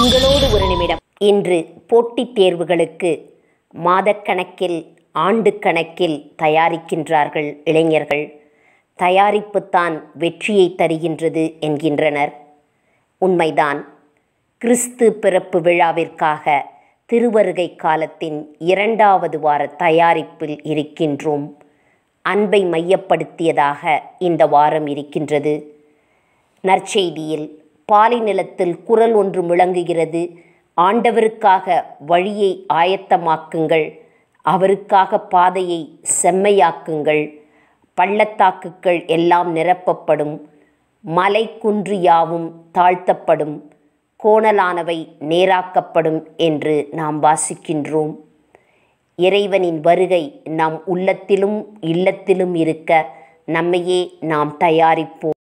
உங்களோடு ஒரு நிமிடம் இன்று போட்டித் தேர்வுகளுக்கு மாதக்கணக்கில் ஆண்டு கணக்கில் தயாரிக்கின்றார்கள் இளைஞர்கள் தயாரிப்புத்தான் வெற்றியை தருகின்றது என்கின்றனர் உண்மைதான் கிறிஸ்து பிறப்பு விழாவிற்காக திருவருகை காலத்தின் இரண்டாவது வார தயாரிப்பில் இருக்கின்றோம் அன்பை மையப்படுத்தியதாக இந்த வாரம் இருக்கின்றது நற்செய்தியில் பாலை நிலத்தில் குரல் ஒன்று முழங்குகிறது ஆண்டவருக்காக வழியை ஆயத்தமாக்குங்கள் அவருக்காக பாதையை செம்மையாக்குங்கள் பள்ளத்தாக்குகள் எல்லாம் நிரப்பப்படும் மலை குன்று யாவும் தாழ்த்தப்படும் கோணலானவை நேராக்கப்படும் என்று நாம் வாசிக்கின்றோம் இறைவனின் வருகை நம் உள்ளத்திலும் இல்லத்திலும் இருக்க நம்மையே நாம் தயாரிப்போம்